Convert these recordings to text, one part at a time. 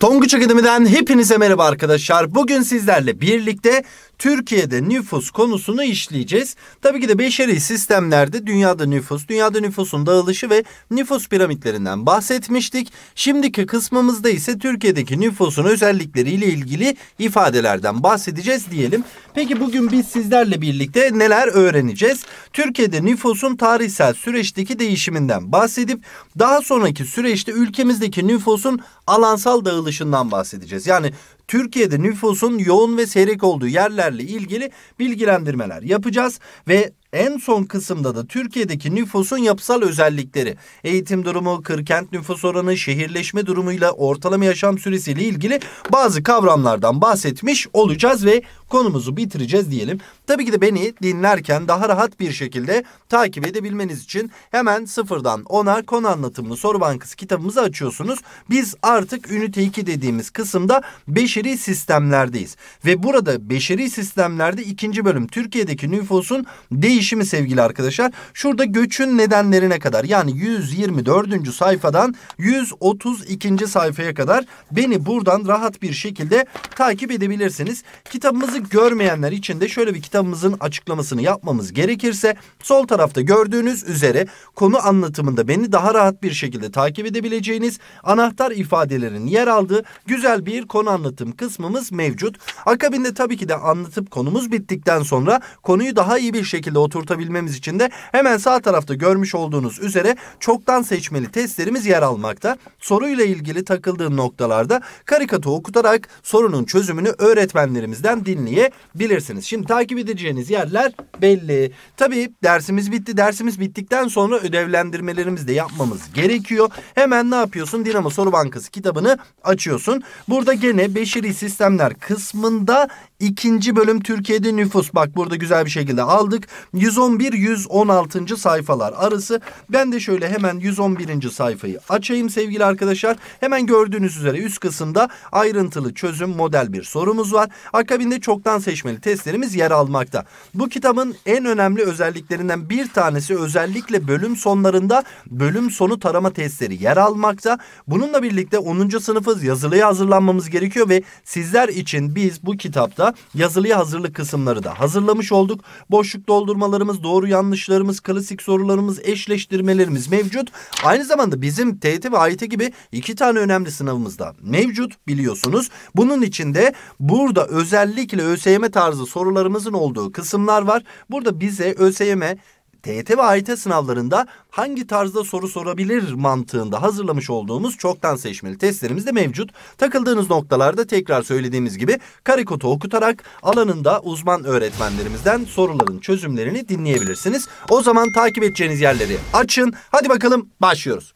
Tonguç Akademi'den hepinize merhaba arkadaşlar. Bugün sizlerle birlikte Türkiye'de nüfus konusunu işleyeceğiz. Tabii ki de beşeri sistemlerde dünyada nüfus, dünyada nüfusun dağılışı ve nüfus piramitlerinden bahsetmiştik. Şimdiki kısmımızda ise Türkiye'deki nüfusun özellikleriyle ilgili ifadelerden bahsedeceğiz diyelim. Peki bugün biz sizlerle birlikte neler öğreneceğiz? Türkiye'de nüfusun tarihsel süreçteki değişiminden bahsedip daha sonraki süreçte ülkemizdeki nüfusun alansal dağılışı açılışından bahsedeceğiz. Yani Türkiye'de nüfusun yoğun ve seyrek olduğu yerlerle ilgili bilgilendirmeler yapacağız ve en son kısımda da Türkiye'deki nüfusun yapısal özellikleri, eğitim durumu, kırkent nüfus oranı, şehirleşme durumuyla ortalama yaşam süresiyle ilgili bazı kavramlardan bahsetmiş olacağız ve konumuzu bitireceğiz diyelim. Tabii ki de beni dinlerken daha rahat bir şekilde takip edebilmeniz için hemen sıfırdan ona konu anlatımlı soru bankası kitabımızı açıyorsunuz. Biz artık ünite 2 dediğimiz kısımda 5 beşeri sistemlerdeyiz. Ve burada beşeri sistemlerde ikinci bölüm Türkiye'deki nüfusun değişimi sevgili arkadaşlar. Şurada göçün nedenlerine kadar yani 124. sayfadan 132. sayfaya kadar beni buradan rahat bir şekilde takip edebilirsiniz. Kitabımızı görmeyenler için de şöyle bir kitabımızın açıklamasını yapmamız gerekirse sol tarafta gördüğünüz üzere konu anlatımında beni daha rahat bir şekilde takip edebileceğiniz anahtar ifadelerin yer aldığı güzel bir konu anlatımı anlattığım kısmımız mevcut. Akabinde tabii ki de anlatıp konumuz bittikten sonra konuyu daha iyi bir şekilde oturtabilmemiz için de hemen sağ tarafta görmüş olduğunuz üzere çoktan seçmeli testlerimiz yer almakta. Soruyla ilgili takıldığı noktalarda karikatı okutarak sorunun çözümünü öğretmenlerimizden dinleyebilirsiniz. Şimdi takip edeceğiniz yerler belli. Tabii dersimiz bitti. Dersimiz bittikten sonra ödevlendirmelerimizi de yapmamız gerekiyor. Hemen ne yapıyorsun? Dinamo Soru Bankası kitabını açıyorsun. Burada gene 5. Aşırı sistemler kısmında ikinci bölüm Türkiye'de nüfus. Bak burada güzel bir şekilde aldık. 111-116. sayfalar arası. Ben de şöyle hemen 111. sayfayı açayım sevgili arkadaşlar. Hemen gördüğünüz üzere üst kısımda ayrıntılı çözüm model bir sorumuz var. Akabinde çoktan seçmeli testlerimiz yer almakta. Bu kitabın en önemli özelliklerinden bir tanesi özellikle bölüm sonlarında bölüm sonu tarama testleri yer almakta. Bununla birlikte 10. sınıfız yazılıya hazırlanmamız gerekiyor ve sizler için biz bu kitapta yazılıya hazırlık kısımları da hazırlamış olduk. Boşluk doldurmalarımız, doğru yanlışlarımız, klasik sorularımız, eşleştirmelerimiz mevcut. Aynı zamanda bizim TET ve AYT gibi iki tane önemli sınavımız da mevcut biliyorsunuz. Bunun içinde burada özellikle ÖSYM tarzı sorularımızın olduğu kısımlar var. Burada bize ÖSYM TYT ve AYT sınavlarında hangi tarzda soru sorabilir mantığında hazırlamış olduğumuz çoktan seçmeli testlerimiz de mevcut. Takıldığınız noktalarda tekrar söylediğimiz gibi karikotu okutarak alanında uzman öğretmenlerimizden soruların çözümlerini dinleyebilirsiniz. O zaman takip edeceğiniz yerleri açın. Hadi bakalım başlıyoruz.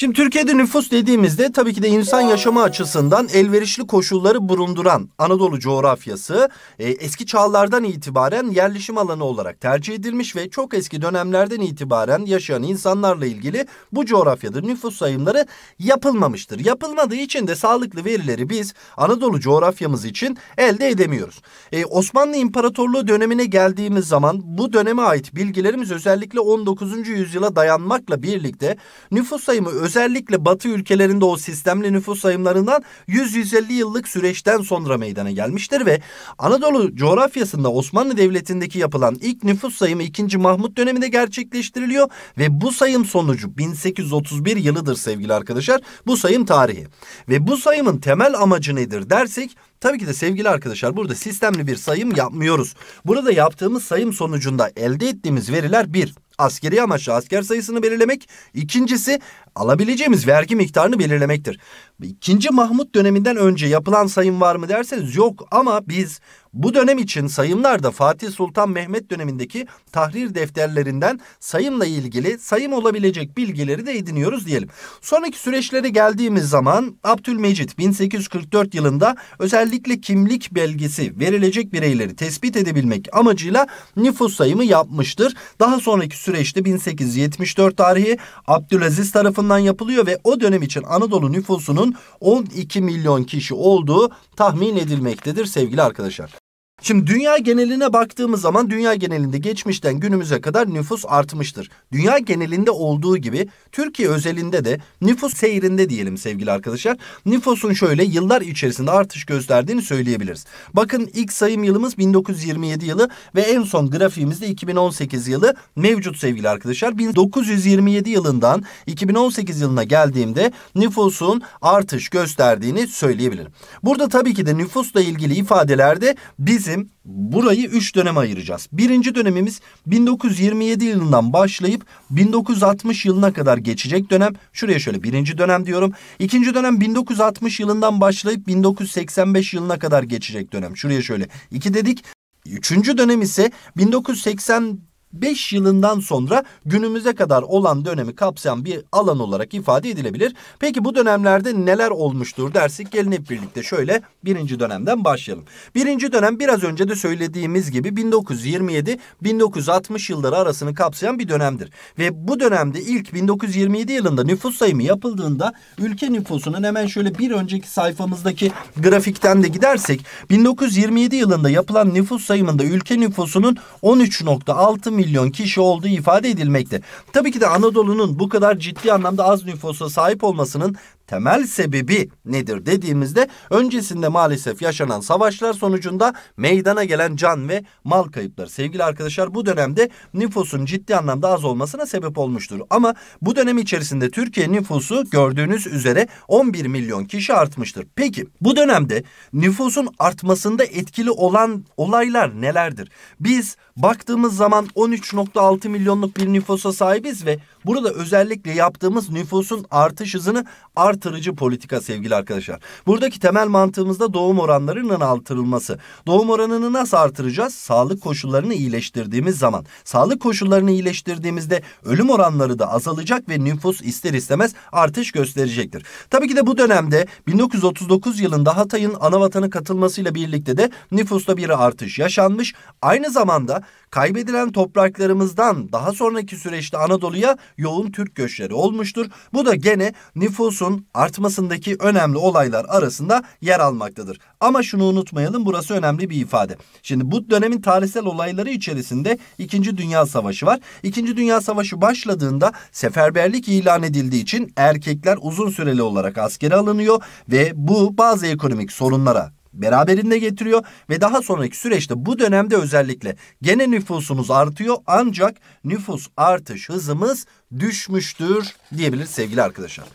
Şimdi Türkiye'de nüfus dediğimizde tabii ki de insan yaşamı açısından elverişli koşulları bulunduran Anadolu coğrafyası e, eski çağlardan itibaren yerleşim alanı olarak tercih edilmiş ve çok eski dönemlerden itibaren yaşayan insanlarla ilgili bu coğrafyada nüfus sayımları yapılmamıştır. Yapılmadığı için de sağlıklı verileri biz Anadolu coğrafyamız için elde edemiyoruz. E, Osmanlı İmparatorluğu dönemine geldiğimiz zaman bu döneme ait bilgilerimiz özellikle 19. yüzyıla dayanmakla birlikte nüfus sayımı Özellikle batı ülkelerinde o sistemli nüfus sayımlarından 100-150 yıllık süreçten sonra meydana gelmiştir ve Anadolu coğrafyasında Osmanlı Devleti'ndeki yapılan ilk nüfus sayımı 2. Mahmut döneminde gerçekleştiriliyor ve bu sayım sonucu 1831 yılıdır sevgili arkadaşlar. Bu sayım tarihi. Ve bu sayımın temel amacı nedir dersek Tabii ki de sevgili arkadaşlar burada sistemli bir sayım yapmıyoruz. Burada yaptığımız sayım sonucunda elde ettiğimiz veriler bir, askeri amaçlı asker sayısını belirlemek. ikincisi alabileceğimiz vergi miktarını belirlemektir. İkinci Mahmut döneminden önce yapılan sayım var mı derseniz yok ama biz bu dönem için sayımlarda Fatih Sultan Mehmet dönemindeki tahrir defterlerinden sayımla ilgili sayım olabilecek bilgileri de ediniyoruz diyelim. Sonraki süreçlere geldiğimiz zaman Abdülmecit 1844 yılında özellikle kimlik belgesi verilecek bireyleri tespit edebilmek amacıyla nüfus sayımı yapmıştır. Daha sonraki süreçte 1874 tarihi Abdülaziz tarafından tarafından yapılıyor ve o dönem için Anadolu nüfusunun 12 milyon kişi olduğu tahmin edilmektedir sevgili arkadaşlar. Şimdi dünya geneline baktığımız zaman dünya genelinde geçmişten günümüze kadar nüfus artmıştır. Dünya genelinde olduğu gibi Türkiye özelinde de nüfus seyrinde diyelim sevgili arkadaşlar. Nüfusun şöyle yıllar içerisinde artış gösterdiğini söyleyebiliriz. Bakın ilk sayım yılımız 1927 yılı ve en son grafiğimizde 2018 yılı mevcut sevgili arkadaşlar. 1927 yılından 2018 yılına geldiğimde nüfusun artış gösterdiğini söyleyebilirim. Burada tabii ki de nüfusla ilgili ifadelerde biz bizim burayı 3 döneme ayıracağız. Birinci dönemimiz 1927 yılından başlayıp 1960 yılına kadar geçecek dönem. Şuraya şöyle birinci dönem diyorum. İkinci dönem 1960 yılından başlayıp 1985 yılına kadar geçecek dönem. Şuraya şöyle 2 dedik. Üçüncü dönem ise 1980 5 yılından sonra günümüze kadar olan dönemi kapsayan bir alan olarak ifade edilebilir. Peki bu dönemlerde neler olmuştur dersek gelin hep birlikte şöyle birinci dönemden başlayalım. Birinci dönem biraz önce de söylediğimiz gibi 1927-1960 yılları arasını kapsayan bir dönemdir. Ve bu dönemde ilk 1927 yılında nüfus sayımı yapıldığında ülke nüfusunun hemen şöyle bir önceki sayfamızdaki grafikten de gidersek 1927 yılında yapılan nüfus sayımında ülke nüfusunun 13.6 milyon kişi olduğu ifade edilmekte. Tabii ki de Anadolu'nun bu kadar ciddi anlamda az nüfusa sahip olmasının temel sebebi nedir dediğimizde öncesinde maalesef yaşanan savaşlar sonucunda meydana gelen can ve mal kayıpları. Sevgili arkadaşlar bu dönemde nüfusun ciddi anlamda az olmasına sebep olmuştur. Ama bu dönem içerisinde Türkiye nüfusu gördüğünüz üzere 11 milyon kişi artmıştır. Peki bu dönemde nüfusun artmasında etkili olan olaylar nelerdir? Biz Baktığımız zaman 13.6 milyonluk bir nüfusa sahibiz ve burada özellikle yaptığımız nüfusun artış hızını artırıcı politika sevgili arkadaşlar. Buradaki temel mantığımızda doğum oranlarının artırılması. Doğum oranını nasıl artıracağız? Sağlık koşullarını iyileştirdiğimiz zaman. Sağlık koşullarını iyileştirdiğimizde ölüm oranları da azalacak ve nüfus ister istemez artış gösterecektir. Tabii ki de bu dönemde 1939 yılında Hatay'ın anavatanı katılmasıyla birlikte de nüfusta bir artış yaşanmış. Aynı zamanda kaybedilen topraklarımızdan daha sonraki süreçte Anadolu'ya yoğun Türk göçleri olmuştur. Bu da gene nüfusun artmasındaki önemli olaylar arasında yer almaktadır. Ama şunu unutmayalım burası önemli bir ifade. Şimdi bu dönemin tarihsel olayları içerisinde 2. Dünya Savaşı var. 2. Dünya Savaşı başladığında seferberlik ilan edildiği için erkekler uzun süreli olarak askere alınıyor ve bu bazı ekonomik sorunlara beraberinde getiriyor ve daha sonraki süreçte bu dönemde özellikle gene nüfusumuz artıyor ancak nüfus artış hızımız düşmüştür diyebiliriz sevgili arkadaşlar.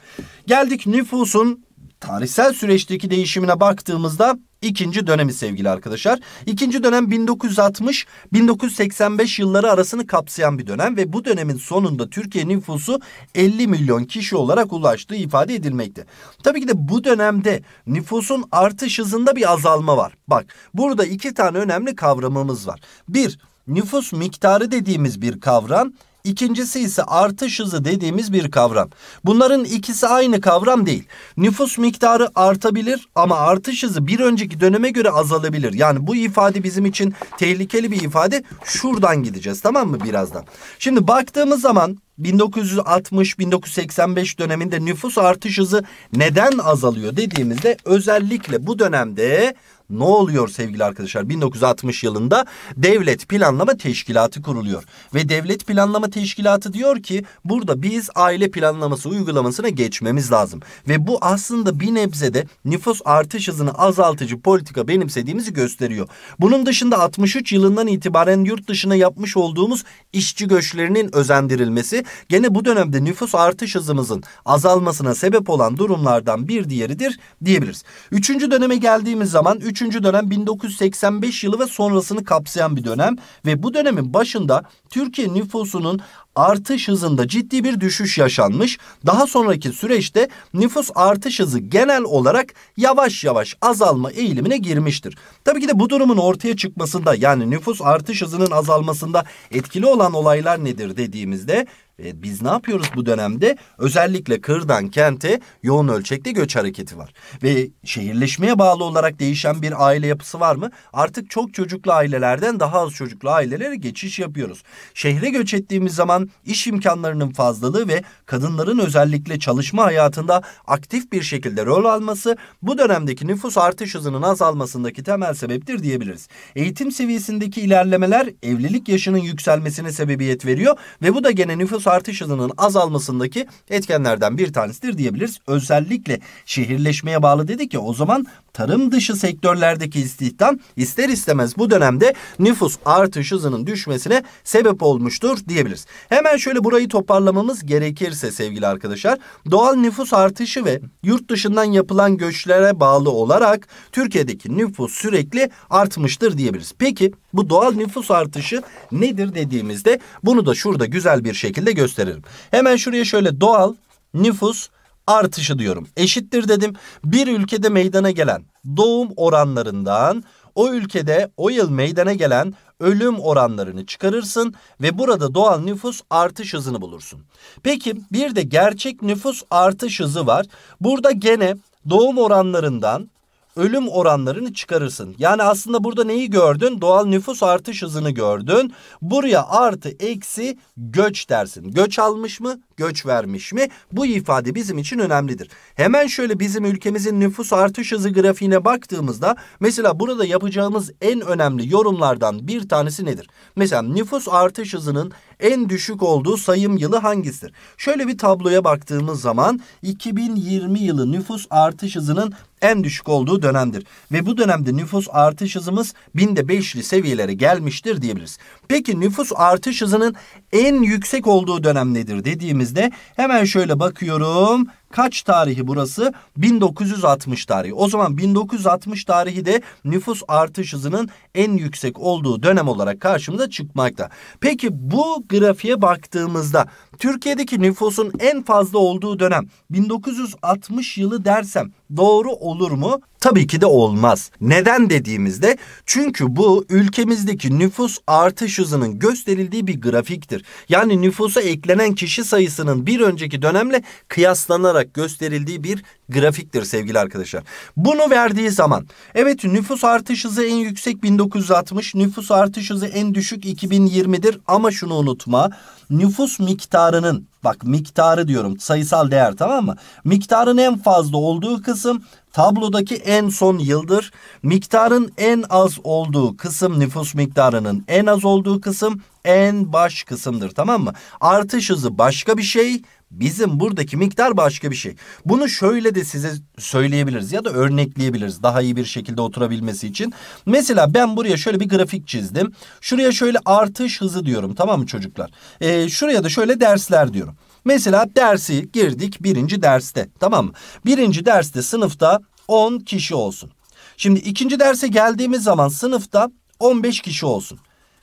Geldik nüfusun tarihsel süreçteki değişimine baktığımızda ikinci dönemi sevgili arkadaşlar. İkinci dönem 1960-1985 yılları arasını kapsayan bir dönem ve bu dönemin sonunda Türkiye nüfusu 50 milyon kişi olarak ulaştığı ifade edilmekte. Tabii ki de bu dönemde nüfusun artış hızında bir azalma var. Bak burada iki tane önemli kavramımız var. Bir nüfus miktarı dediğimiz bir kavram İkincisi ise artış hızı dediğimiz bir kavram. Bunların ikisi aynı kavram değil. Nüfus miktarı artabilir ama artış hızı bir önceki döneme göre azalabilir. Yani bu ifade bizim için tehlikeli bir ifade. Şuradan gideceğiz tamam mı birazdan? Şimdi baktığımız zaman 1960-1985 döneminde nüfus artış hızı neden azalıyor dediğimizde özellikle bu dönemde ne oluyor sevgili arkadaşlar? 1960 yılında Devlet Planlama Teşkilatı kuruluyor. Ve Devlet Planlama Teşkilatı diyor ki burada biz aile planlaması uygulamasına geçmemiz lazım. Ve bu aslında bir nebzede nüfus artış hızını azaltıcı politika benimsediğimizi gösteriyor. Bunun dışında 63 yılından itibaren yurt dışına yapmış olduğumuz işçi göçlerinin özendirilmesi gene bu dönemde nüfus artış hızımızın azalmasına sebep olan durumlardan bir diğeridir diyebiliriz. Üçüncü döneme geldiğimiz zaman 3. dönem 1985 yılı ve sonrasını kapsayan bir dönem ve bu dönemin başında Türkiye nüfusunun artış hızında ciddi bir düşüş yaşanmış. Daha sonraki süreçte nüfus artış hızı genel olarak yavaş yavaş azalma eğilimine girmiştir. Tabii ki de bu durumun ortaya çıkmasında yani nüfus artış hızının azalmasında etkili olan olaylar nedir dediğimizde e, biz ne yapıyoruz bu dönemde? Özellikle kırdan kente yoğun ölçekte göç hareketi var. Ve şehirleşmeye bağlı olarak değişen bir aile yapısı var mı? Artık çok çocuklu ailelerden daha az çocuklu ailelere geçiş yapıyoruz. Şehre göç ettiğimiz zaman iş imkanlarının fazlalığı ve kadınların özellikle çalışma hayatında aktif bir şekilde rol alması bu dönemdeki nüfus artış hızının azalmasındaki temel sebeptir diyebiliriz. Eğitim seviyesindeki ilerlemeler evlilik yaşının yükselmesine sebebiyet veriyor ve bu da gene nüfus nüfus artış hızının azalmasındaki etkenlerden bir tanesidir diyebiliriz. Özellikle şehirleşmeye bağlı dedik ya o zaman tarım dışı sektörlerdeki istihdam ister istemez bu dönemde nüfus artış hızının düşmesine sebep olmuştur diyebiliriz. Hemen şöyle burayı toparlamamız gerekirse sevgili arkadaşlar doğal nüfus artışı ve yurt dışından yapılan göçlere bağlı olarak Türkiye'deki nüfus sürekli artmıştır diyebiliriz. Peki bu doğal nüfus artışı nedir dediğimizde bunu da şurada güzel bir şekilde gösteririm. Hemen şuraya şöyle doğal nüfus artışı diyorum. Eşittir dedim. Bir ülkede meydana gelen doğum oranlarından o ülkede o yıl meydana gelen ölüm oranlarını çıkarırsın ve burada doğal nüfus artış hızını bulursun. Peki bir de gerçek nüfus artış hızı var. Burada gene doğum oranlarından ölüm oranlarını çıkarırsın. Yani aslında burada neyi gördün? Doğal nüfus artış hızını gördün. Buraya artı eksi göç dersin. Göç almış mı? Göç vermiş mi? Bu ifade bizim için önemlidir. Hemen şöyle bizim ülkemizin nüfus artış hızı grafiğine baktığımızda mesela burada yapacağımız en önemli yorumlardan bir tanesi nedir? Mesela nüfus artış hızının en düşük olduğu sayım yılı hangisidir? Şöyle bir tabloya baktığımız zaman 2020 yılı nüfus artış hızının en düşük olduğu dönemdir. Ve bu dönemde nüfus artış hızımız binde beşli seviyelere gelmiştir diyebiliriz. Peki nüfus artış hızının en yüksek olduğu dönem nedir dediğimizde hemen şöyle bakıyorum. Kaç tarihi burası? 1960 tarihi. O zaman 1960 tarihi de nüfus artış hızının en yüksek olduğu dönem olarak karşımıza çıkmakta. Peki bu grafiğe baktığımızda Türkiye'deki nüfusun en fazla olduğu dönem 1960 yılı dersem doğru olur mu? Tabii ki de olmaz. Neden dediğimizde çünkü bu ülkemizdeki nüfus artış hızının gösterildiği bir grafiktir. Yani nüfusa eklenen kişi sayısının bir önceki dönemle kıyaslanarak gösterildiği bir grafiktir sevgili arkadaşlar. Bunu verdiği zaman evet nüfus artış hızı en yüksek 1960, nüfus artış hızı en düşük 2020'dir ama şunu unutma. Nüfus miktarının bak miktarı diyorum sayısal değer tamam mı? Miktarın en fazla olduğu kısım tablodaki en son yıldır. Miktarın en az olduğu kısım nüfus miktarının en az olduğu kısım en baş kısımdır tamam mı? Artış hızı başka bir şey, Bizim buradaki miktar başka bir şey. Bunu şöyle de size söyleyebiliriz ya da örnekleyebiliriz daha iyi bir şekilde oturabilmesi için. Mesela ben buraya şöyle bir grafik çizdim. Şuraya şöyle artış hızı diyorum tamam mı çocuklar? Ee, şuraya da şöyle dersler diyorum. Mesela dersi girdik birinci derste tamam mı? Birinci derste sınıfta 10 kişi olsun. Şimdi ikinci derse geldiğimiz zaman sınıfta 15 kişi olsun.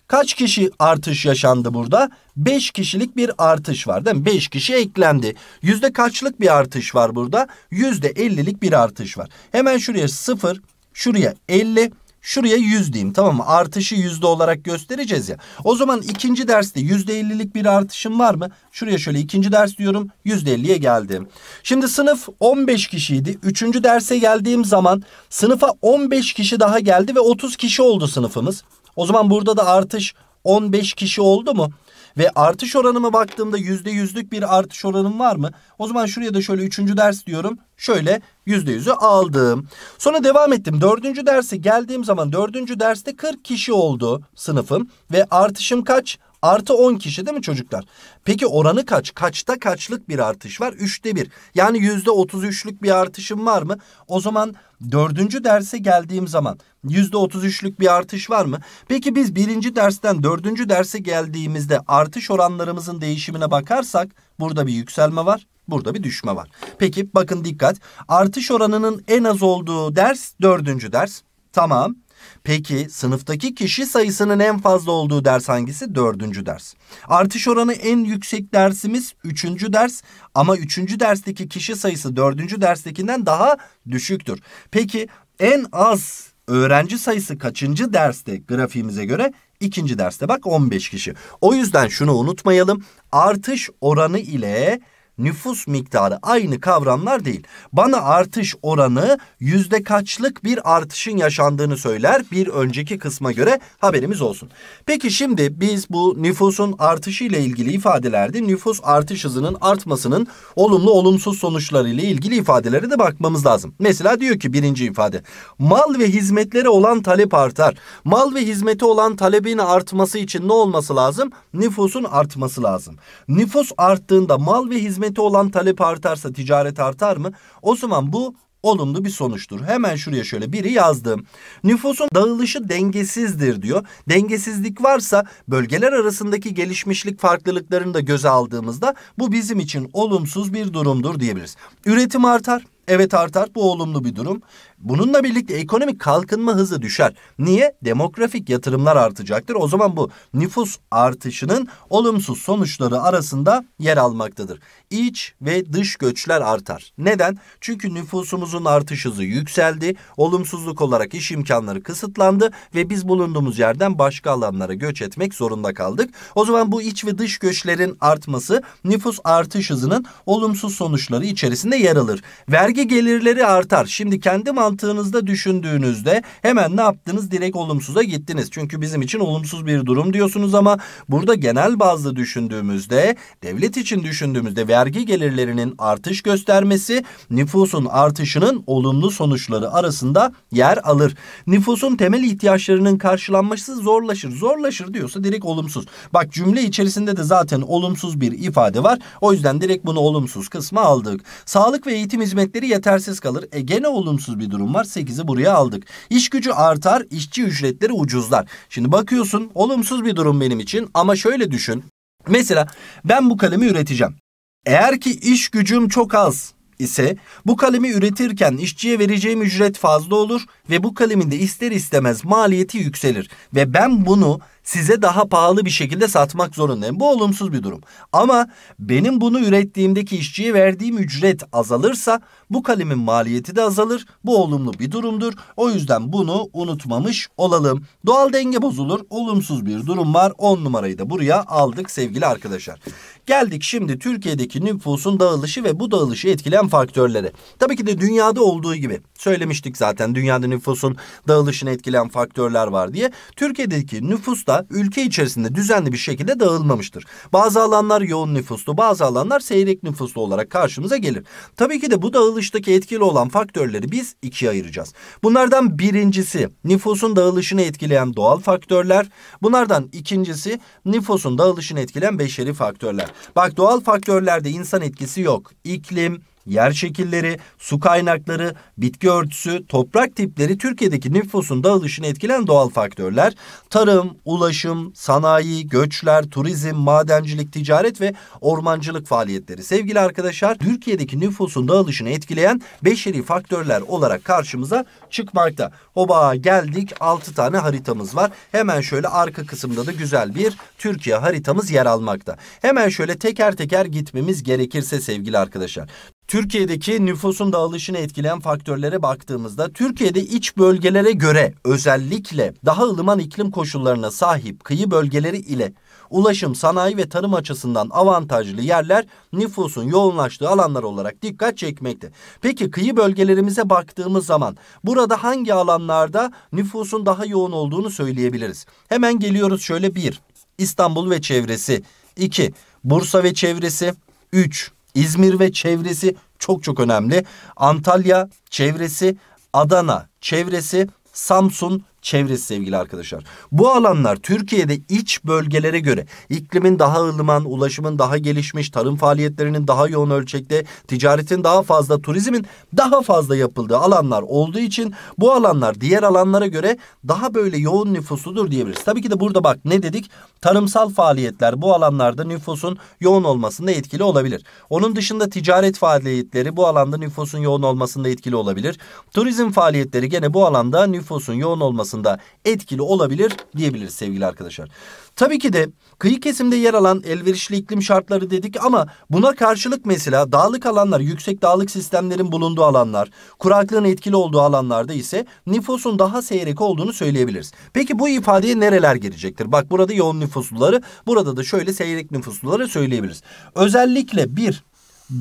Kaç kişi artış yaşandı burada? 5 kişilik bir artış var değil mi? 5 kişi eklendi. Yüzde kaçlık bir artış var burada? Yüzde 50'lik bir artış var. Hemen şuraya 0, şuraya 50, Şuraya 100 diyeyim tamam mı? Artışı yüzde olarak göstereceğiz ya. O zaman ikinci derste yüzde %50'lik bir artışım var mı? Şuraya şöyle ikinci ders diyorum yüzde %50'ye geldim. Şimdi sınıf 15 kişiydi. Üçüncü derse geldiğim zaman sınıfa 15 kişi daha geldi ve 30 kişi oldu sınıfımız. O zaman burada da artış 15 kişi oldu mu? Ve artış oranıma baktığımda yüzde yüzlük bir artış oranım var mı? O zaman şuraya da şöyle üçüncü ders diyorum. Şöyle yüzde yüzü aldım. Sonra devam ettim. Dördüncü derse geldiğim zaman dördüncü derste 40 kişi oldu sınıfım. Ve artışım kaç? Artı 10 kişi değil mi çocuklar? Peki oranı kaç? Kaçta kaçlık bir artış var? Üçte bir. Yani yüzde otuz üçlük bir artışım var mı? O zaman Dördüncü derse geldiğim zaman yüzde otuz üçlük bir artış var mı? Peki biz birinci dersten dördüncü derse geldiğimizde artış oranlarımızın değişimine bakarsak burada bir yükselme var. Burada bir düşme var. Peki bakın dikkat. Artış oranının en az olduğu ders dördüncü ders. Tamam. Peki sınıftaki kişi sayısının en fazla olduğu ders hangisi? Dördüncü ders. Artış oranı en yüksek dersimiz üçüncü ders ama üçüncü dersteki kişi sayısı dördüncü derstekinden daha düşüktür. Peki en az öğrenci sayısı kaçıncı derste grafiğimize göre? ikinci derste bak 15 kişi. O yüzden şunu unutmayalım artış oranı ile nüfus miktarı aynı kavramlar değil. Bana artış oranı yüzde kaçlık bir artışın yaşandığını söyler bir önceki kısma göre haberimiz olsun. Peki şimdi biz bu nüfusun artışı ile ilgili ifadelerde nüfus artış hızının artmasının olumlu olumsuz sonuçları ile ilgili ifadelere de bakmamız lazım. Mesela diyor ki birinci ifade mal ve hizmetlere olan talep artar. Mal ve hizmete olan talebin artması için ne olması lazım? Nüfusun artması lazım. Nüfus arttığında mal ve hizmet ticareti olan talep artarsa ticaret artar mı? O zaman bu olumlu bir sonuçtur. Hemen şuraya şöyle biri yazdım. Nüfusun dağılışı dengesizdir diyor. Dengesizlik varsa bölgeler arasındaki gelişmişlik farklılıklarını da göze aldığımızda bu bizim için olumsuz bir durumdur diyebiliriz. Üretim artar. Evet artar bu olumlu bir durum. Bununla birlikte ekonomik kalkınma hızı düşer. Niye? Demografik yatırımlar artacaktır. O zaman bu nüfus artışının olumsuz sonuçları arasında yer almaktadır. İç ve dış göçler artar. Neden? Çünkü nüfusumuzun artış hızı yükseldi. Olumsuzluk olarak iş imkanları kısıtlandı ve biz bulunduğumuz yerden başka alanlara göç etmek zorunda kaldık. O zaman bu iç ve dış göçlerin artması nüfus artış hızının olumsuz sonuçları içerisinde yer alır. Vergi gelirleri artar. Şimdi kendi mal mantığınızda düşündüğünüzde hemen ne yaptınız? Direkt olumsuza gittiniz. Çünkü bizim için olumsuz bir durum diyorsunuz ama burada genel bazlı düşündüğümüzde, devlet için düşündüğümüzde vergi gelirlerinin artış göstermesi nüfusun artışının olumlu sonuçları arasında yer alır. Nüfusun temel ihtiyaçlarının karşılanması zorlaşır. Zorlaşır diyorsa direkt olumsuz. Bak cümle içerisinde de zaten olumsuz bir ifade var. O yüzden direkt bunu olumsuz kısma aldık. Sağlık ve eğitim hizmetleri yetersiz kalır. E gene olumsuz bir durum durum var. 8'i buraya aldık. İş gücü artar, işçi ücretleri ucuzlar. Şimdi bakıyorsun olumsuz bir durum benim için ama şöyle düşün. Mesela ben bu kalemi üreteceğim. Eğer ki iş gücüm çok az ise bu kalemi üretirken işçiye vereceğim ücret fazla olur ve bu kalemin de ister istemez maliyeti yükselir. Ve ben bunu size daha pahalı bir şekilde satmak zorundayım. Bu olumsuz bir durum. Ama benim bunu ürettiğimdeki işçiye verdiğim ücret azalırsa bu kalemin maliyeti de azalır. Bu olumlu bir durumdur. O yüzden bunu unutmamış olalım. Doğal denge bozulur. Olumsuz bir durum var. 10 numarayı da buraya aldık sevgili arkadaşlar. Geldik şimdi Türkiye'deki nüfusun dağılışı ve bu dağılışı etkileyen faktörlere. Tabii ki de dünyada olduğu gibi söylemiştik zaten dünyada nüfusun dağılışını etkileyen faktörler var diye. Türkiye'deki nüfus da ülke içerisinde düzenli bir şekilde dağılmamıştır. Bazı alanlar yoğun nüfuslu, bazı alanlar seyrek nüfuslu olarak karşımıza gelir. Tabii ki de bu dağılıştaki etkili olan faktörleri biz ikiye ayıracağız. Bunlardan birincisi nüfusun dağılışını etkileyen doğal faktörler. Bunlardan ikincisi nüfusun dağılışını etkileyen beşeri faktörler. Bak doğal faktörlerde insan etkisi yok. İklim, yer şekilleri, su kaynakları, bitki örtüsü, toprak tipleri Türkiye'deki nüfusun dağılışını etkilen doğal faktörler. Tarım, ulaşım, sanayi, göçler, turizm, madencilik, ticaret ve ormancılık faaliyetleri. Sevgili arkadaşlar, Türkiye'deki nüfusun dağılışını etkileyen beşeri faktörler olarak karşımıza çıkmakta. Hoba geldik. 6 tane haritamız var. Hemen şöyle arka kısımda da güzel bir Türkiye haritamız yer almakta. Hemen şöyle teker teker gitmemiz gerekirse sevgili arkadaşlar. Türkiye'deki nüfusun dağılışını etkileyen faktörlere baktığımızda Türkiye'de iç bölgelere göre özellikle daha ılıman iklim koşullarına sahip kıyı bölgeleri ile ulaşım, sanayi ve tarım açısından avantajlı yerler nüfusun yoğunlaştığı alanlar olarak dikkat çekmekte. Peki kıyı bölgelerimize baktığımız zaman burada hangi alanlarda nüfusun daha yoğun olduğunu söyleyebiliriz? Hemen geliyoruz şöyle bir İstanbul ve çevresi, iki Bursa ve çevresi, üç İzmir ve çevresi çok çok önemli. Antalya çevresi, Adana çevresi, Samsun çevresi sevgili arkadaşlar. Bu alanlar Türkiye'de iç bölgelere göre iklimin daha ılıman, ulaşımın daha gelişmiş, tarım faaliyetlerinin daha yoğun ölçekte, ticaretin daha fazla, turizmin daha fazla yapıldığı alanlar olduğu için bu alanlar diğer alanlara göre daha böyle yoğun nüfusludur diyebiliriz. Tabii ki de burada bak ne dedik? Tarımsal faaliyetler bu alanlarda nüfusun yoğun olmasında etkili olabilir. Onun dışında ticaret faaliyetleri bu alanda nüfusun yoğun olmasında etkili olabilir. Turizm faaliyetleri gene bu alanda nüfusun yoğun olması oluşturulmasında etkili olabilir diyebiliriz sevgili arkadaşlar. Tabii ki de kıyı kesimde yer alan elverişli iklim şartları dedik ama buna karşılık mesela dağlık alanlar, yüksek dağlık sistemlerin bulunduğu alanlar, kuraklığın etkili olduğu alanlarda ise nüfusun daha seyrek olduğunu söyleyebiliriz. Peki bu ifadeye nereler girecektir? Bak burada yoğun nüfusluları, burada da şöyle seyrek nüfusluları söyleyebiliriz. Özellikle bir,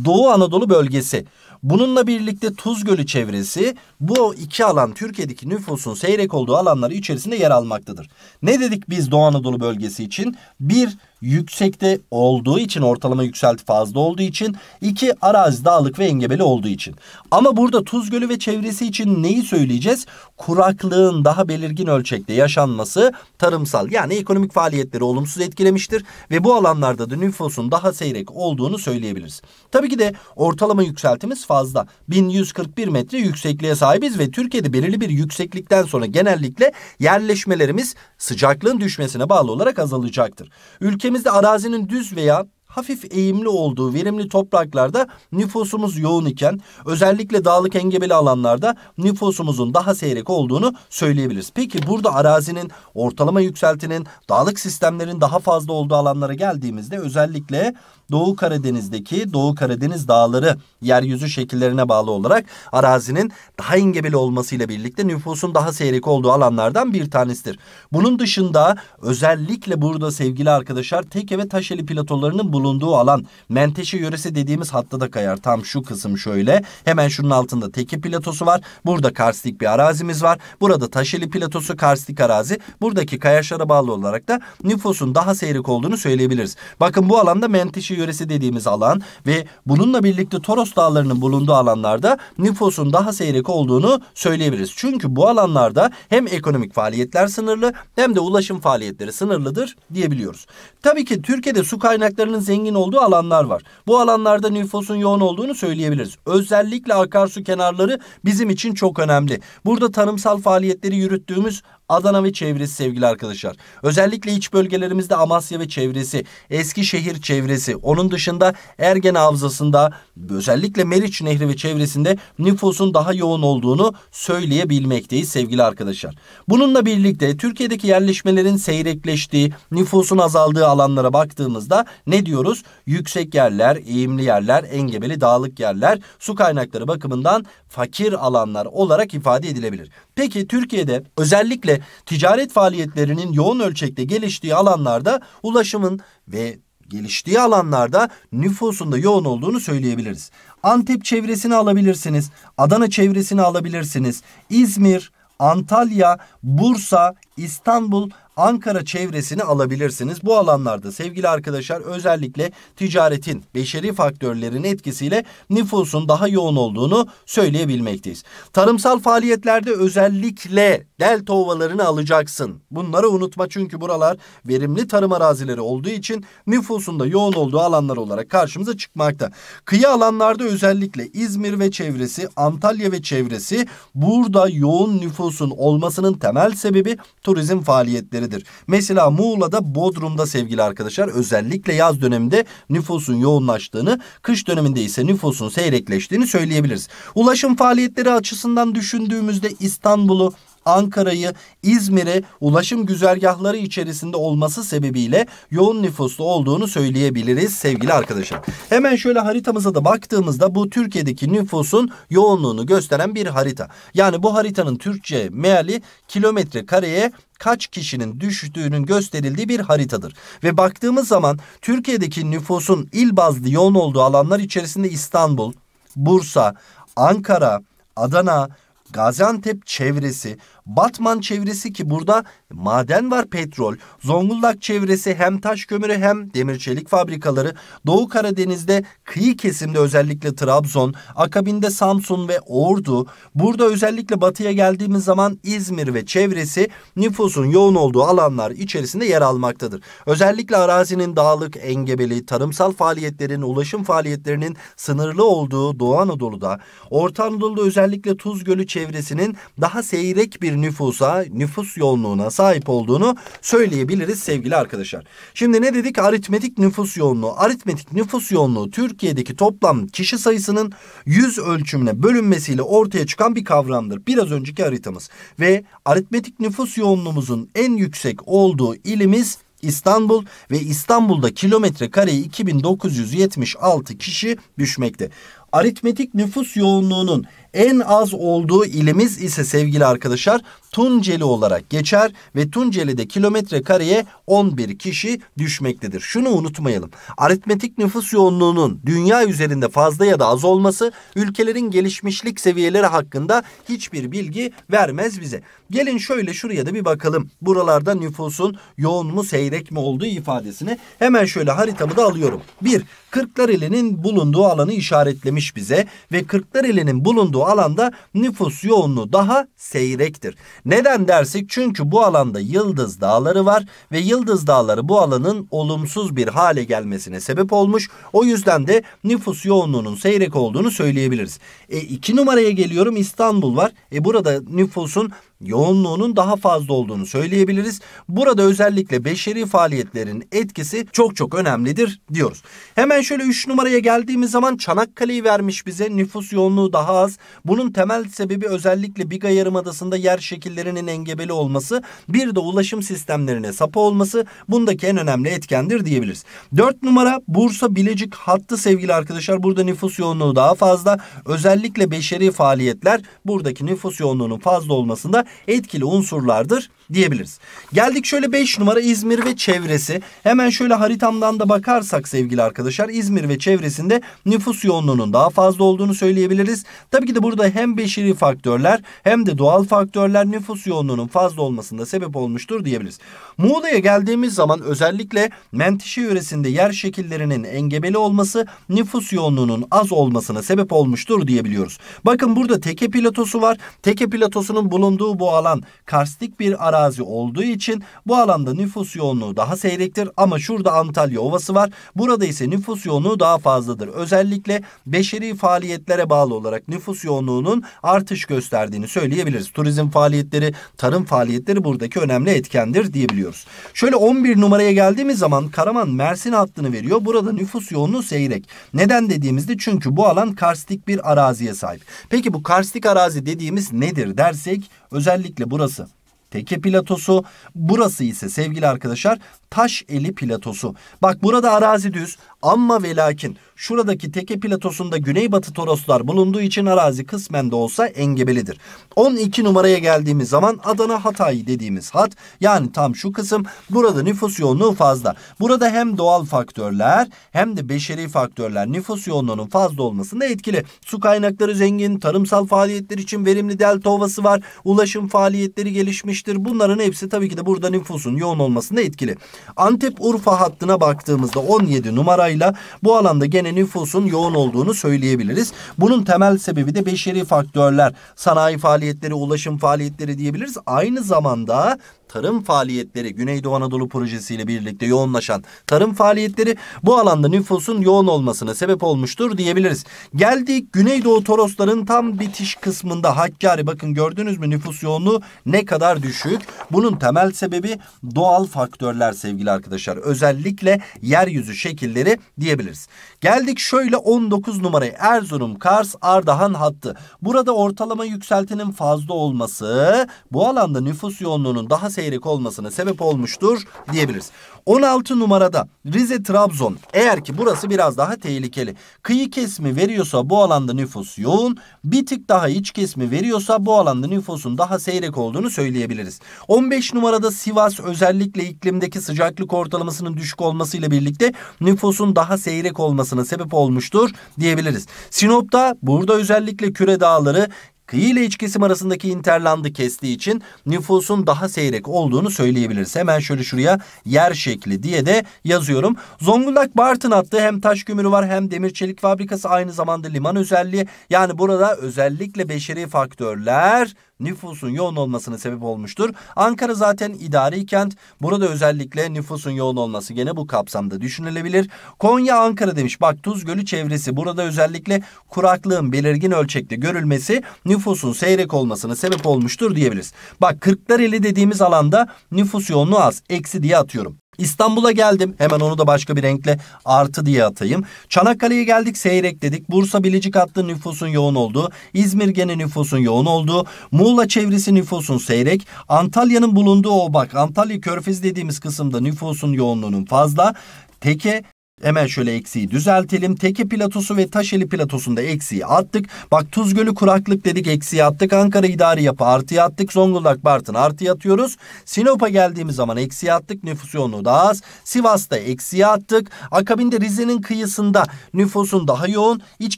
Doğu Anadolu bölgesi. Bununla birlikte Tuz Gölü çevresi bu iki alan Türkiye'deki nüfusun seyrek olduğu alanları içerisinde yer almaktadır. Ne dedik biz Doğu Anadolu bölgesi için? Bir yüksekte olduğu için ortalama yükselti fazla olduğu için iki arazi dağlık ve engebeli olduğu için. Ama burada Tuz Gölü ve çevresi için neyi söyleyeceğiz? Kuraklığın daha belirgin ölçekte yaşanması tarımsal yani ekonomik faaliyetleri olumsuz etkilemiştir ve bu alanlarda da nüfusun daha seyrek olduğunu söyleyebiliriz. Tabii ki de ortalama yükseltimiz fazla. 1141 metre yüksekliğe sahibiz ve Türkiye'de belirli bir yükseklikten sonra genellikle yerleşmelerimiz sıcaklığın düşmesine bağlı olarak azalacaktır. Ülke Ülkemizde arazinin düz veya hafif eğimli olduğu verimli topraklarda nüfusumuz yoğun iken özellikle dağlık engebeli alanlarda nüfusumuzun daha seyrek olduğunu söyleyebiliriz. Peki burada arazinin ortalama yükseltinin dağlık sistemlerin daha fazla olduğu alanlara geldiğimizde özellikle Doğu Karadeniz'deki Doğu Karadeniz dağları yeryüzü şekillerine bağlı olarak arazinin daha engebeli olmasıyla birlikte nüfusun daha seyrek olduğu alanlardan bir tanesidir. Bunun dışında özellikle burada sevgili arkadaşlar Teke ve Taşeli platolarının bulunduğu alan Menteşe yöresi dediğimiz hatta da kayar. Tam şu kısım şöyle. Hemen şunun altında Teke platosu var. Burada karstik bir arazimiz var. Burada Taşeli platosu karstik arazi. Buradaki kayaşlara bağlı olarak da nüfusun daha seyrek olduğunu söyleyebiliriz. Bakın bu alanda Menteşe yöresi dediğimiz alan ve bununla birlikte Toros dağlarının bulunduğu alanlarda nüfusun daha seyrek olduğunu söyleyebiliriz. Çünkü bu alanlarda hem ekonomik faaliyetler sınırlı hem de ulaşım faaliyetleri sınırlıdır diyebiliyoruz. Tabii ki Türkiye'de su kaynaklarının zengin olduğu alanlar var. Bu alanlarda nüfusun yoğun olduğunu söyleyebiliriz. Özellikle akarsu kenarları bizim için çok önemli. Burada tarımsal faaliyetleri yürüttüğümüz Adana ve çevresi sevgili arkadaşlar. Özellikle iç bölgelerimizde Amasya ve çevresi, Eskişehir çevresi. Onun dışında Ergen Havzası'nda özellikle Meriç Nehri ve çevresinde nüfusun daha yoğun olduğunu söyleyebilmekteyiz sevgili arkadaşlar. Bununla birlikte Türkiye'deki yerleşmelerin seyrekleştiği, nüfusun azaldığı alanlara baktığımızda ne diyoruz? Yüksek yerler, eğimli yerler, engebeli dağlık yerler, su kaynakları bakımından fakir alanlar olarak ifade edilebilir. Peki Türkiye'de özellikle ticaret faaliyetlerinin yoğun ölçekte geliştiği alanlarda ulaşımın ve geliştiği alanlarda nüfusunda yoğun olduğunu söyleyebiliriz. Antep çevresini alabilirsiniz, Adana çevresini alabilirsiniz, İzmir, Antalya, Bursa, İstanbul, Ankara çevresini alabilirsiniz. Bu alanlarda sevgili arkadaşlar özellikle ticaretin beşeri faktörlerin etkisiyle nüfusun daha yoğun olduğunu söyleyebilmekteyiz. Tarımsal faaliyetlerde özellikle delta ovalarını alacaksın. Bunları unutma çünkü buralar verimli tarım arazileri olduğu için nüfusun da yoğun olduğu alanlar olarak karşımıza çıkmakta. Kıyı alanlarda özellikle İzmir ve çevresi, Antalya ve çevresi burada yoğun nüfusun olmasının temel sebebi turizm faaliyetleridir. Mesela Muğla'da Bodrum'da sevgili arkadaşlar özellikle yaz döneminde nüfusun yoğunlaştığını, kış döneminde ise nüfusun seyrekleştiğini söyleyebiliriz. Ulaşım faaliyetleri açısından düşündüğümüzde İstanbul'u Ankara'yı, İzmir'i ulaşım güzergahları içerisinde olması sebebiyle yoğun nüfuslu olduğunu söyleyebiliriz sevgili arkadaşlar. Hemen şöyle haritamıza da baktığımızda bu Türkiye'deki nüfusun yoğunluğunu gösteren bir harita. Yani bu haritanın Türkçe meali kilometre kareye kaç kişinin düştüğünün gösterildiği bir haritadır. Ve baktığımız zaman Türkiye'deki nüfusun il bazlı yoğun olduğu alanlar içerisinde İstanbul, Bursa, Ankara, Adana, Gaziantep çevresi, Batman çevresi ki burada maden var petrol. Zonguldak çevresi hem taş kömürü hem demir çelik fabrikaları. Doğu Karadeniz'de kıyı kesimde özellikle Trabzon, akabinde Samsun ve Ordu. Burada özellikle batıya geldiğimiz zaman İzmir ve çevresi nüfusun yoğun olduğu alanlar içerisinde yer almaktadır. Özellikle arazinin dağlık, engebeli, tarımsal faaliyetlerin, ulaşım faaliyetlerinin sınırlı olduğu Doğu Anadolu'da, Orta Anadolu'da özellikle Tuz Gölü çevresinin daha seyrek bir nüfusa, nüfus yoğunluğuna sahip olduğunu söyleyebiliriz sevgili arkadaşlar. Şimdi ne dedik? Aritmetik nüfus yoğunluğu. Aritmetik nüfus yoğunluğu Türkiye'deki toplam kişi sayısının yüz ölçümüne bölünmesiyle ortaya çıkan bir kavramdır. Biraz önceki haritamız. Ve aritmetik nüfus yoğunluğumuzun en yüksek olduğu ilimiz İstanbul ve İstanbul'da kilometre kareye 2976 kişi düşmekte. Aritmetik nüfus yoğunluğunun en az olduğu ilimiz ise sevgili arkadaşlar Tunceli olarak geçer ve Tunceli'de kilometre kareye 11 kişi düşmektedir. Şunu unutmayalım. Aritmetik nüfus yoğunluğunun dünya üzerinde fazla ya da az olması ülkelerin gelişmişlik seviyeleri hakkında hiçbir bilgi vermez bize. Gelin şöyle şuraya da bir bakalım. Buralarda nüfusun yoğun mu seyrek mi olduğu ifadesini hemen şöyle haritamı da alıyorum. 1. Kırklareli'nin bulunduğu alanı işaretlemiş bize ve Kırklareli'nin bulunduğu alanda nüfus yoğunluğu daha seyrektir. Neden dersek çünkü bu alanda Yıldız Dağları var ve Yıldız Dağları bu alanın olumsuz bir hale gelmesine sebep olmuş. O yüzden de nüfus yoğunluğunun seyrek olduğunu söyleyebiliriz. E, iki numaraya geliyorum İstanbul var. E, burada nüfusun yoğunluğunun daha fazla olduğunu söyleyebiliriz. Burada özellikle beşeri faaliyetlerin etkisi çok çok önemlidir diyoruz. Hemen şöyle 3 numaraya geldiğimiz zaman Çanakkale'yi vermiş bize. Nüfus yoğunluğu daha az. Bunun temel sebebi özellikle Biga Yarımadası'nda yer şekillerinin engebeli olması, bir de ulaşım sistemlerine sapı olması bundaki en önemli etkendir diyebiliriz. 4 numara Bursa Bilecik hattı sevgili arkadaşlar. Burada nüfus yoğunluğu daha fazla. Özellikle beşeri faaliyetler buradaki nüfus yoğunluğunun fazla olmasında etkili unsurlardır diyebiliriz. Geldik şöyle 5 numara İzmir ve çevresi. Hemen şöyle haritamdan da bakarsak sevgili arkadaşlar İzmir ve çevresinde nüfus yoğunluğunun daha fazla olduğunu söyleyebiliriz. Tabii ki de burada hem beşeri faktörler hem de doğal faktörler nüfus yoğunluğunun fazla olmasında sebep olmuştur diyebiliriz. Muğla'ya geldiğimiz zaman özellikle Menteşe yöresinde yer şekillerinin engebeli olması nüfus yoğunluğunun az olmasına sebep olmuştur diyebiliyoruz. Bakın burada Teke Platosu var. Teke Platosu'nun bulunduğu bu alan karstik bir ara arazi olduğu için bu alanda nüfus yoğunluğu daha seyrektir ama şurada Antalya Ovası var. Burada ise nüfus yoğunluğu daha fazladır. Özellikle beşeri faaliyetlere bağlı olarak nüfus yoğunluğunun artış gösterdiğini söyleyebiliriz. Turizm faaliyetleri, tarım faaliyetleri buradaki önemli etkendir diyebiliyoruz. Şöyle 11 numaraya geldiğimiz zaman Karaman Mersin hattını veriyor. Burada nüfus yoğunluğu seyrek. Neden dediğimizde çünkü bu alan karstik bir araziye sahip. Peki bu karstik arazi dediğimiz nedir dersek özellikle burası Teke platosu. Burası ise sevgili arkadaşlar Taşeli Platosu. Bak burada arazi düz ama ve lakin şuradaki teke platosunda güneybatı toroslar bulunduğu için arazi kısmen de olsa engebelidir. 12 numaraya geldiğimiz zaman Adana Hatay dediğimiz hat yani tam şu kısım burada nüfus yoğunluğu fazla. Burada hem doğal faktörler hem de beşeri faktörler nüfus yoğunluğunun fazla olmasında etkili. Su kaynakları zengin, tarımsal faaliyetler için verimli delta ovası var, ulaşım faaliyetleri gelişmiştir. Bunların hepsi tabii ki de burada nüfusun yoğun olmasında etkili. Antep-Urfa hattına baktığımızda 17 numarayla bu alanda gene nüfusun yoğun olduğunu söyleyebiliriz. Bunun temel sebebi de beşeri faktörler, sanayi faaliyetleri, ulaşım faaliyetleri diyebiliriz. Aynı zamanda tarım faaliyetleri Güneydoğu Anadolu Projesi ile birlikte yoğunlaşan tarım faaliyetleri bu alanda nüfusun yoğun olmasına sebep olmuştur diyebiliriz. Geldik Güneydoğu Torosların tam bitiş kısmında Hakkari bakın gördünüz mü nüfus yoğunluğu ne kadar düşük. Bunun temel sebebi doğal faktörler sebebi sevgili arkadaşlar. Özellikle yeryüzü şekilleri diyebiliriz. Geldik şöyle 19 numaraya Erzurum Kars Ardahan hattı. Burada ortalama yükseltinin fazla olması bu alanda nüfus yoğunluğunun daha seyrek olmasına sebep olmuştur diyebiliriz. 16 numarada Rize Trabzon. Eğer ki burası biraz daha tehlikeli. Kıyı kesimi veriyorsa bu alanda nüfus yoğun. Bir tık daha iç kesimi veriyorsa bu alanda nüfusun daha seyrek olduğunu söyleyebiliriz. 15 numarada Sivas özellikle iklimdeki sıcaklık ortalamasının düşük olmasıyla birlikte nüfusun daha seyrek olmasına sebep olmuştur diyebiliriz. Sinop'ta burada özellikle küre dağları kıyı ile iç kesim arasındaki interlandı kestiği için nüfusun daha seyrek olduğunu söyleyebiliriz. Hemen şöyle şuraya yer şekli diye de yazıyorum. Zonguldak Bartın attı hem taş kömürü var hem demir çelik fabrikası aynı zamanda liman özelliği. Yani burada özellikle beşeri faktörler nüfusun yoğun olmasına sebep olmuştur. Ankara zaten idari kent. Burada özellikle nüfusun yoğun olması gene bu kapsamda düşünülebilir. Konya Ankara demiş. Bak Tuz Gölü çevresi. Burada özellikle kuraklığın belirgin ölçekte görülmesi nüfusun seyrek olmasına sebep olmuştur diyebiliriz. Bak Kırklareli dediğimiz alanda nüfus yoğunluğu az. Eksi diye atıyorum. İstanbul'a geldim. Hemen onu da başka bir renkle artı diye atayım. Çanakkale'ye geldik seyrek dedik. Bursa Bilecik hattı nüfusun yoğun olduğu. İzmir gene nüfusun yoğun olduğu. Muğla çevresi nüfusun seyrek. Antalya'nın bulunduğu o bak Antalya Körfezi dediğimiz kısımda nüfusun yoğunluğunun fazla. Teke Hemen şöyle eksiği düzeltelim. Teke platosu ve Taşeli platosunda eksiği attık. Bak Tuzgölü kuraklık dedik eksiği attık. Ankara idari yapı artıya attık. Zonguldak Bartın artıya atıyoruz. Sinop'a geldiğimiz zaman eksiği attık. Nüfus yoğunluğu daha az. Sivas'ta eksiği attık. Akabinde Rize'nin kıyısında nüfusun daha yoğun. iç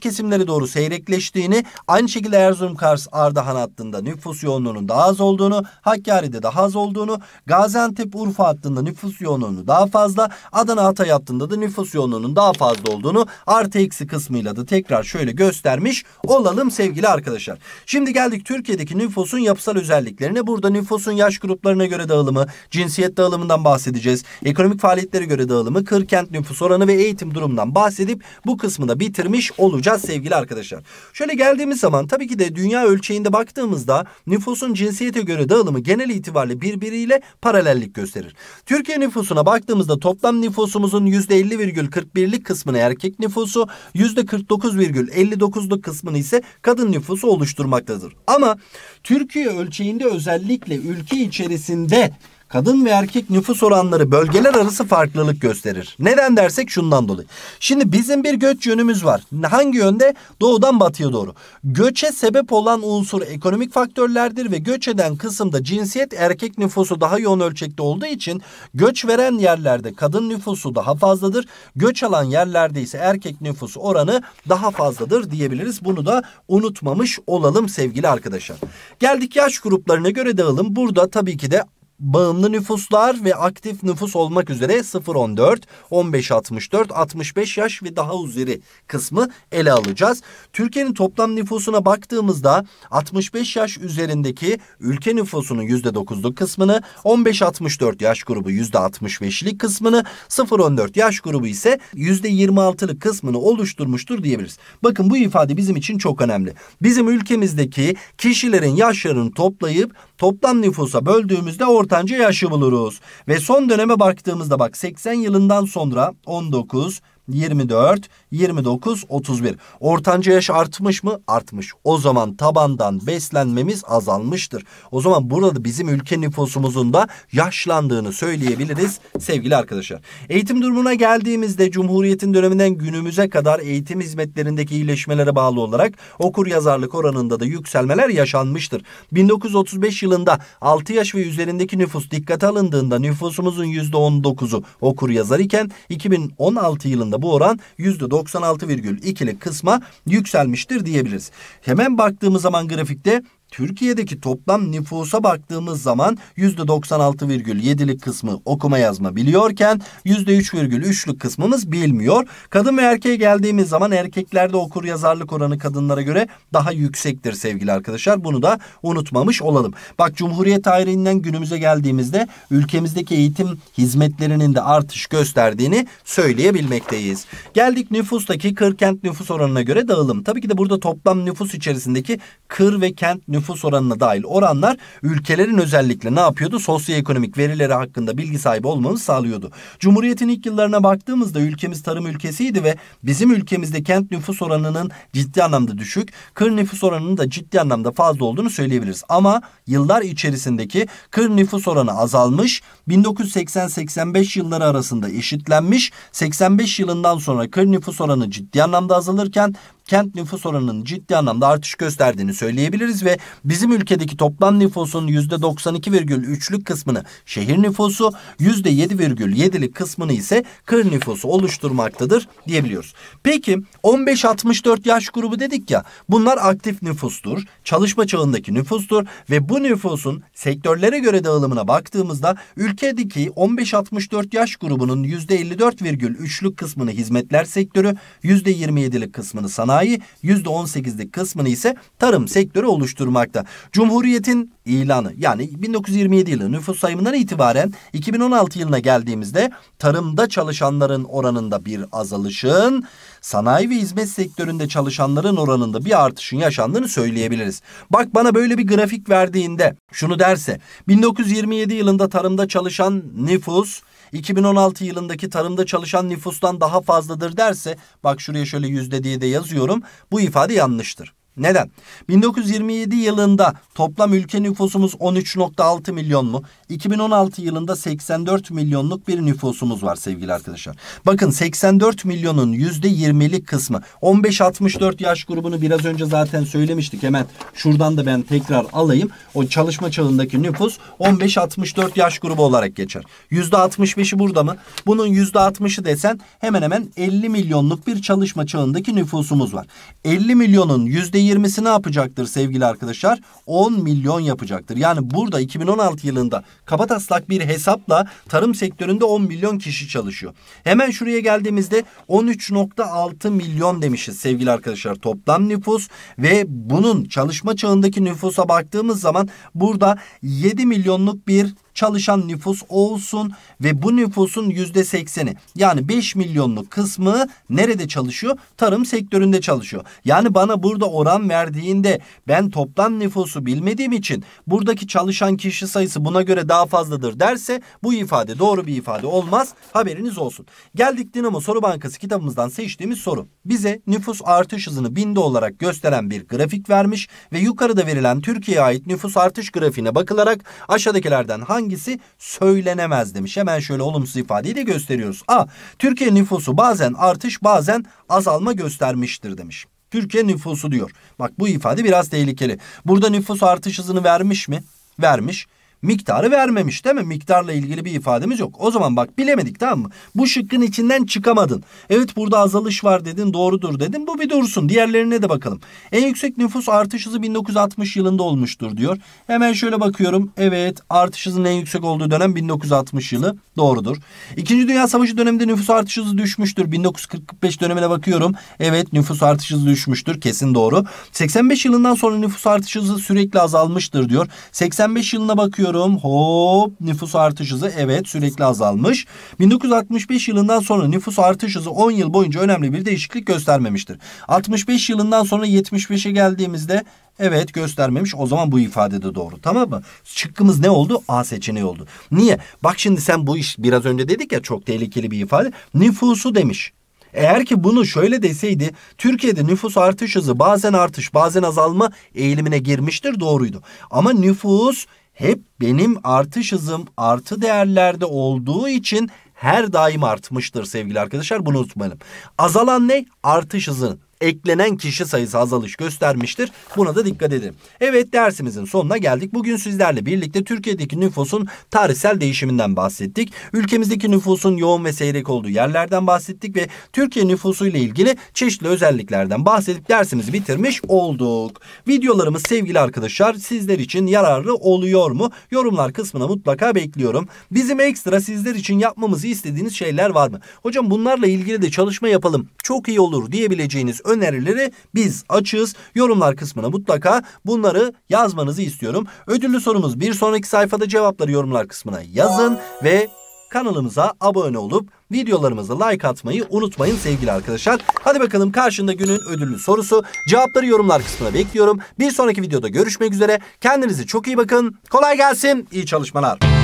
kesimleri doğru seyrekleştiğini. Aynı şekilde Erzurum Kars Ardahan hattında nüfus yoğunluğunun daha az olduğunu. Hakkari'de daha az olduğunu. Gaziantep Urfa hattında nüfus yoğunluğunu daha fazla. Adana Hatay hattında da nüfus X daha fazla olduğunu artı eksi kısmıyla da tekrar şöyle göstermiş olalım sevgili arkadaşlar. Şimdi geldik Türkiye'deki nüfusun yapısal özelliklerine. Burada nüfusun yaş gruplarına göre dağılımı, cinsiyet dağılımından bahsedeceğiz. Ekonomik faaliyetlere göre dağılımı, kır kent nüfus oranı ve eğitim durumundan bahsedip bu kısmı da bitirmiş olacağız sevgili arkadaşlar. Şöyle geldiğimiz zaman tabii ki de dünya ölçeğinde baktığımızda nüfusun cinsiyete göre dağılımı genel itibariyle birbiriyle paralellik gösterir. Türkiye nüfusuna baktığımızda toplam nüfusumuzun %50,4 %49,41'lik kısmını erkek nüfusu, %49,59'luk kısmını ise kadın nüfusu oluşturmaktadır. Ama Türkiye ölçeğinde özellikle ülke içerisinde kadın ve erkek nüfus oranları bölgeler arası farklılık gösterir. Neden dersek şundan dolayı. Şimdi bizim bir göç yönümüz var. Hangi yönde? Doğudan batıya doğru. Göçe sebep olan unsur ekonomik faktörlerdir ve göç eden kısımda cinsiyet erkek nüfusu daha yoğun ölçekte olduğu için göç veren yerlerde kadın nüfusu daha fazladır. Göç alan yerlerde ise erkek nüfusu oranı daha fazladır diyebiliriz. Bunu da unutmamış olalım sevgili arkadaşlar. Geldik yaş gruplarına göre dağılım. Burada tabii ki de bağımlı nüfuslar ve aktif nüfus olmak üzere 0-14, 15-64, 65 yaş ve daha üzeri kısmı ele alacağız. Türkiye'nin toplam nüfusuna baktığımızda 65 yaş üzerindeki ülke nüfusunun %9'luk kısmını, 15-64 yaş grubu %65'lik kısmını, 0-14 yaş grubu ise %26'lık kısmını oluşturmuştur diyebiliriz. Bakın bu ifade bizim için çok önemli. Bizim ülkemizdeki kişilerin yaşlarını toplayıp toplam nüfusa böldüğümüzde ortanca yaşı buluruz. Ve son döneme baktığımızda bak 80 yılından sonra 19, 24, 29, 31. Ortanca yaş artmış mı? Artmış. O zaman tabandan beslenmemiz azalmıştır. O zaman burada bizim ülke nüfusumuzun da yaşlandığını söyleyebiliriz sevgili arkadaşlar. Eğitim durumuna geldiğimizde Cumhuriyet'in döneminden günümüze kadar eğitim hizmetlerindeki iyileşmelere bağlı olarak okur yazarlık oranında da yükselmeler yaşanmıştır. 1935 yılında 6 yaş ve üzerindeki nüfus dikkate alındığında nüfusumuzun %19'u okur yazar iken 2016 yılında yılında bu oran %96,2'lik kısma yükselmiştir diyebiliriz. Hemen baktığımız zaman grafikte Türkiye'deki toplam nüfusa baktığımız zaman %96,7'lik kısmı okuma yazma biliyorken %3,3'lük kısmımız bilmiyor. Kadın ve erkeğe geldiğimiz zaman erkeklerde okur yazarlık oranı kadınlara göre daha yüksektir sevgili arkadaşlar. Bunu da unutmamış olalım. Bak Cumhuriyet tarihinden günümüze geldiğimizde ülkemizdeki eğitim hizmetlerinin de artış gösterdiğini söyleyebilmekteyiz. Geldik nüfustaki kır kent nüfus oranına göre dağılım. Tabii ki de burada toplam nüfus içerisindeki kır ve kent nüfus nüfus oranına dahil oranlar ülkelerin özellikle ne yapıyordu? Sosyoekonomik verileri hakkında bilgi sahibi olmamız sağlıyordu. Cumhuriyetin ilk yıllarına baktığımızda ülkemiz tarım ülkesiydi ve bizim ülkemizde kent nüfus oranının ciddi anlamda düşük, kır nüfus oranının da ciddi anlamda fazla olduğunu söyleyebiliriz. Ama yıllar içerisindeki kır nüfus oranı azalmış, 1980-85 yılları arasında eşitlenmiş, 85 yılından sonra kır nüfus oranı ciddi anlamda azalırken kent nüfus oranının ciddi anlamda artış gösterdiğini söyleyebiliriz ve bizim ülkedeki toplam nüfusun yüzde %92,3'lük kısmını şehir nüfusu, yüzde %7,7'lik kısmını ise kır nüfusu oluşturmaktadır diyebiliyoruz. Peki 15-64 yaş grubu dedik ya bunlar aktif nüfustur, çalışma çağındaki nüfustur ve bu nüfusun sektörlere göre dağılımına baktığımızda ülkedeki 15-64 yaş grubunun yüzde %54,3'lük kısmını hizmetler sektörü, yüzde %27'lik kısmını sanayi sanayi, %18'lik kısmını ise tarım sektörü oluşturmakta. Cumhuriyetin ilanı yani 1927 yılı nüfus sayımından itibaren 2016 yılına geldiğimizde tarımda çalışanların oranında bir azalışın, sanayi ve hizmet sektöründe çalışanların oranında bir artışın yaşandığını söyleyebiliriz. Bak bana böyle bir grafik verdiğinde şunu derse 1927 yılında tarımda çalışan nüfus 2016 yılındaki tarımda çalışan nüfustan daha fazladır derse bak şuraya şöyle yüzde diye de yazıyorum. Bu ifade yanlıştır. Neden? 1927 yılında toplam ülke nüfusumuz 13.6 milyon mu? 2016 yılında 84 milyonluk bir nüfusumuz var sevgili arkadaşlar. Bakın 84 milyonun %20'lik kısmı 15-64 yaş grubunu biraz önce zaten söylemiştik. Hemen şuradan da ben tekrar alayım. O çalışma çağındaki nüfus 15-64 yaş grubu olarak geçer. %65'i burada mı? Bunun %60'ı desen hemen hemen 50 milyonluk bir çalışma çağındaki nüfusumuz var. 50 milyonun %20 %20'si ne yapacaktır sevgili arkadaşlar? 10 milyon yapacaktır. Yani burada 2016 yılında kabataslak bir hesapla tarım sektöründe 10 milyon kişi çalışıyor. Hemen şuraya geldiğimizde 13.6 milyon demişiz sevgili arkadaşlar toplam nüfus ve bunun çalışma çağındaki nüfusa baktığımız zaman burada 7 milyonluk bir çalışan nüfus olsun ve bu nüfusun yüzde sekseni yani 5 milyonluk kısmı nerede çalışıyor? Tarım sektöründe çalışıyor. Yani bana burada oran verdiğinde ben toplam nüfusu bilmediğim için buradaki çalışan kişi sayısı buna göre daha fazladır derse bu ifade doğru bir ifade olmaz. Haberiniz olsun. Geldik Dinamo Soru Bankası kitabımızdan seçtiğimiz soru. Bize nüfus artış hızını binde olarak gösteren bir grafik vermiş ve yukarıda verilen Türkiye'ye ait nüfus artış grafiğine bakılarak aşağıdakilerden hangi hangisi söylenemez demiş. Hemen şöyle olumsuz ifadeyi de gösteriyoruz. A. Türkiye nüfusu bazen artış bazen azalma göstermiştir demiş. Türkiye nüfusu diyor. Bak bu ifade biraz tehlikeli. Burada nüfus artış hızını vermiş mi? Vermiş miktarı vermemiş değil mi? Miktarla ilgili bir ifademiz yok. O zaman bak bilemedik tamam mı? Bu şıkkın içinden çıkamadın. Evet burada azalış var dedin doğrudur dedin. Bu bir dursun. Diğerlerine de bakalım. En yüksek nüfus artış hızı 1960 yılında olmuştur diyor. Hemen şöyle bakıyorum. Evet artış hızının en yüksek olduğu dönem 1960 yılı. Doğrudur. İkinci Dünya Savaşı döneminde nüfus artış hızı düşmüştür. 1945 dönemine bakıyorum. Evet nüfus artış hızı düşmüştür. Kesin doğru. 85 yılından sonra nüfus artış hızı sürekli azalmıştır diyor. 85 yılına bakıyorum bakıyorum hop nüfus artış hızı evet sürekli azalmış. 1965 yılından sonra nüfus artış hızı 10 yıl boyunca önemli bir değişiklik göstermemiştir. 65 yılından sonra 75'e geldiğimizde Evet göstermemiş o zaman bu ifade de doğru tamam mı? Şıkkımız ne oldu? A seçeneği oldu. Niye? Bak şimdi sen bu iş biraz önce dedik ya çok tehlikeli bir ifade. Nüfusu demiş. Eğer ki bunu şöyle deseydi Türkiye'de nüfus artış hızı bazen artış bazen azalma eğilimine girmiştir doğruydu. Ama nüfus hep benim artış hızım artı değerlerde olduğu için her daim artmıştır sevgili arkadaşlar. Bunu unutmayalım. Azalan ne? Artış hızı eklenen kişi sayısı azalış göstermiştir. Buna da dikkat edin. Evet dersimizin sonuna geldik. Bugün sizlerle birlikte Türkiye'deki nüfusun tarihsel değişiminden bahsettik. Ülkemizdeki nüfusun yoğun ve seyrek olduğu yerlerden bahsettik ve Türkiye nüfusu ile ilgili çeşitli özelliklerden bahsedip dersimizi bitirmiş olduk. Videolarımız sevgili arkadaşlar sizler için yararlı oluyor mu? Yorumlar kısmına mutlaka bekliyorum. Bizim ekstra sizler için yapmamızı istediğiniz şeyler var mı? Hocam bunlarla ilgili de çalışma yapalım. Çok iyi olur diyebileceğiniz önerileri biz açığız. Yorumlar kısmına mutlaka bunları yazmanızı istiyorum. Ödüllü sorumuz bir sonraki sayfada cevapları yorumlar kısmına yazın ve kanalımıza abone olup videolarımıza like atmayı unutmayın sevgili arkadaşlar. Hadi bakalım karşında günün ödüllü sorusu. Cevapları yorumlar kısmına bekliyorum. Bir sonraki videoda görüşmek üzere. Kendinize çok iyi bakın. Kolay gelsin. İyi çalışmalar.